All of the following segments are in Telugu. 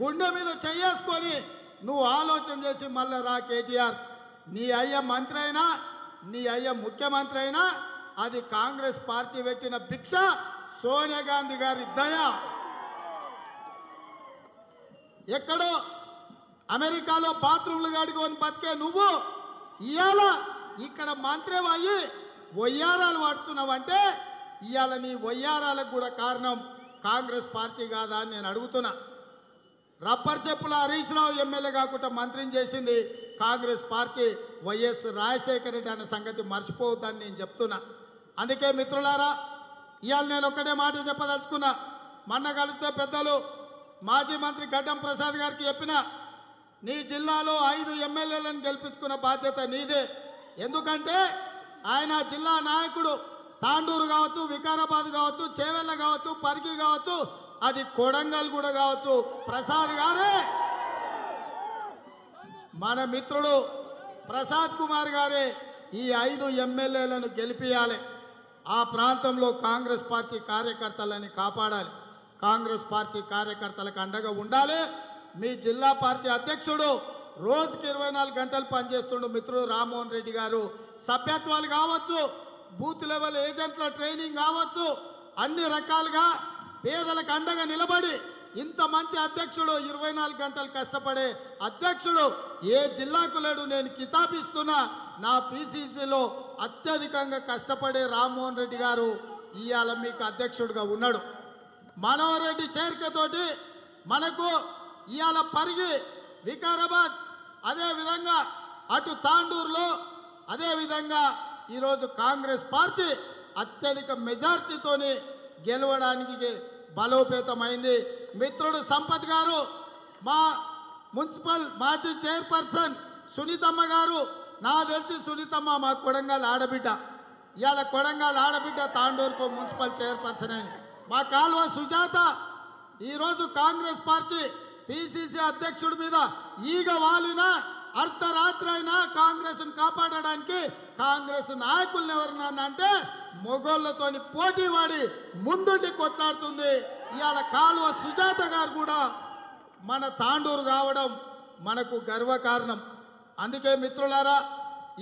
గుండె మీద చేసుకొని నువ్వు ఆలోచన చేసి మళ్ళీ రా కేటీఆర్ నీ అయ్య మంత్రి అయినా నీ అయ్య ముఖ్యమంత్రి అయినా అది కాంగ్రెస్ పార్టీ పెట్టిన భిక్ష సోనియా గాంధీ గారి దయ ఎక్కడో అమెరికాలో బాత్రూమ్లు కడుకొని బతికే నువ్వు ఇవాళ ఇక్కడ మంత్రి అయ్యి వయ్యారాలు వాడుతున్నావంటే ఇవాళ నీ వయ్యారాలకు కూడా కారణం కాంగ్రెస్ పార్టీ కాదా అని నేను అడుగుతున్నా రబ్బర్ చెప్పుల హరీష్ ఎమ్మెల్యే కాకుండా మంత్రిని చేసింది కాంగ్రెస్ పార్టీ వైఎస్ రాజశేఖర రెడ్డి అనే సంగతి మర్చిపోవద్దని నేను చెప్తున్నా అందుకే మిత్రులారా ఇవాళ నేను ఒక్కటే మాట చెప్పదలుచుకున్నా మొన్న కలిస్తే పెద్దలు మాజీ మంత్రి గడ్డం ప్రసాద్ గారికి చెప్పిన నీ జిల్లాలో ఐదు ఎమ్మెల్యేలను గెలిపించుకున్న బాధ్యత నీదే ఎందుకంటే ఆయన జిల్లా నాయకుడు తాండూరు కావచ్చు వికారాబాద్ కావచ్చు చేవెళ్ళ కావచ్చు పరికి కావచ్చు అది కొడంగల్ కూడా కావచ్చు ప్రసాద్ గారే మన మిత్రుడు ప్రసాద్ కుమార్ గారే ఈ ఐదు ఎమ్మెల్యేలను గెలిపించాలి ఆ ప్రాంతంలో కాంగ్రెస్ పార్టీ కార్యకర్తలని కాపాడాలి కాంగ్రెస్ పార్టీ కార్యకర్తలకు అండగా ఉండాలి మీ జిల్లా పార్టీ అధ్యక్షుడు రోజుకి ఇరవై నాలుగు గంటలు పనిచేస్తుండు మిత్రుడు రామ్మోహన్ రెడ్డి గారు సభ్యత్వాలు కావచ్చు బూత్ లెవెల్ ఏజెంట్ల ట్రైనింగ్ కావచ్చు అన్ని రకాలుగా పేదలకు అండగా నిలబడి ఇంత మంచి అధ్యక్షుడు ఇరవై నాలుగు గంటలు కష్టపడే అధ్యక్షుడు ఏ జిల్లాకు లేడు నేను కితాబిస్తున్నా నా పిసిసిలో అత్యధికంగా కష్టపడే రామ్మోహన్ రెడ్డి గారు ఇవాళ మీకు అధ్యక్షుడిగా ఉన్నాడు మనోహర్ రెడ్డి చేరికతోటి మనకు ఇవాళ పరిగి వికారాబాద్ అదేవిధంగా అటు తాండూరులో అదేవిధంగా ఈరోజు కాంగ్రెస్ పార్టీ అత్యధిక మెజార్టీతోని గెలవడానికి బలోపేతమైంది మిత్రుడు సంపత్ గారు మా మున్సిపల్ మాజీ చైర్పర్సన్ సునీతమ్మ గారు నా తెలిసి సునీతమ్మ మా కొడంగల్ ఆడబిడ్డ ఇవాళ కొడంగల్ ఆడబిడ్డ తాండూరుకు మున్సిపల్ చైర్పర్సన్ అయింది మా కాల్వ సుజాత ఈరోజు కాంగ్రెస్ పార్టీ పిసిసి అధ్యక్షుడి మీద ఈగ వాలినా అర్ధరాత్రి అయినా కాంగ్రెస్ను కాపాడడానికి కాంగ్రెస్ నాయకులను ఎవరన్నా అంటే మొగోళ్ళతోని పోటీ వాడి ముందుండి కొట్లాడుతుంది ఇవాళ కాలువ సుజాత గారు కూడా మన తాండూరు రావడం మనకు గర్వకారణం అందుకే మిత్రులారా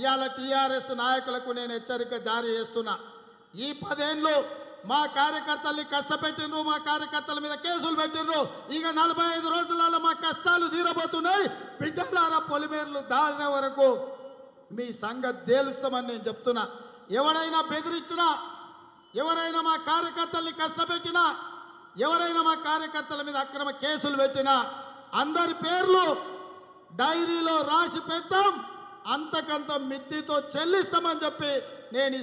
ఇవాళ టీఆర్ఎస్ నాయకులకు నేను హెచ్చరిక జారీ చేస్తున్నా ఈ పదేళ్ళు మా కార్యకర్తల్ని కష్టపెట్టిండ్రు మా కార్యకర్తల మీద కేసులు పెట్టిండ్రు ఇక నలభై ఐదు రోజులలో మా కష్టాలు తీరబోతున్నాయి బిడ్డలారా పొలిమేర్లు దారిన వరకు మీ సంగతి తేలుస్తామని నేను చెప్తున్నా ఎవరైనా బెదిరించినా ఎవరైనా మా కార్యకర్తల్ని కష్టపెట్టినా ఎవరైనా మా కార్యకర్తల మీద అక్రమ కేసులు పెట్టినా అందరి పేర్లు డైరీలో రాసి పెడతాం అంతకంత మిత్తితో చెల్లిస్తామని చెప్పి నేను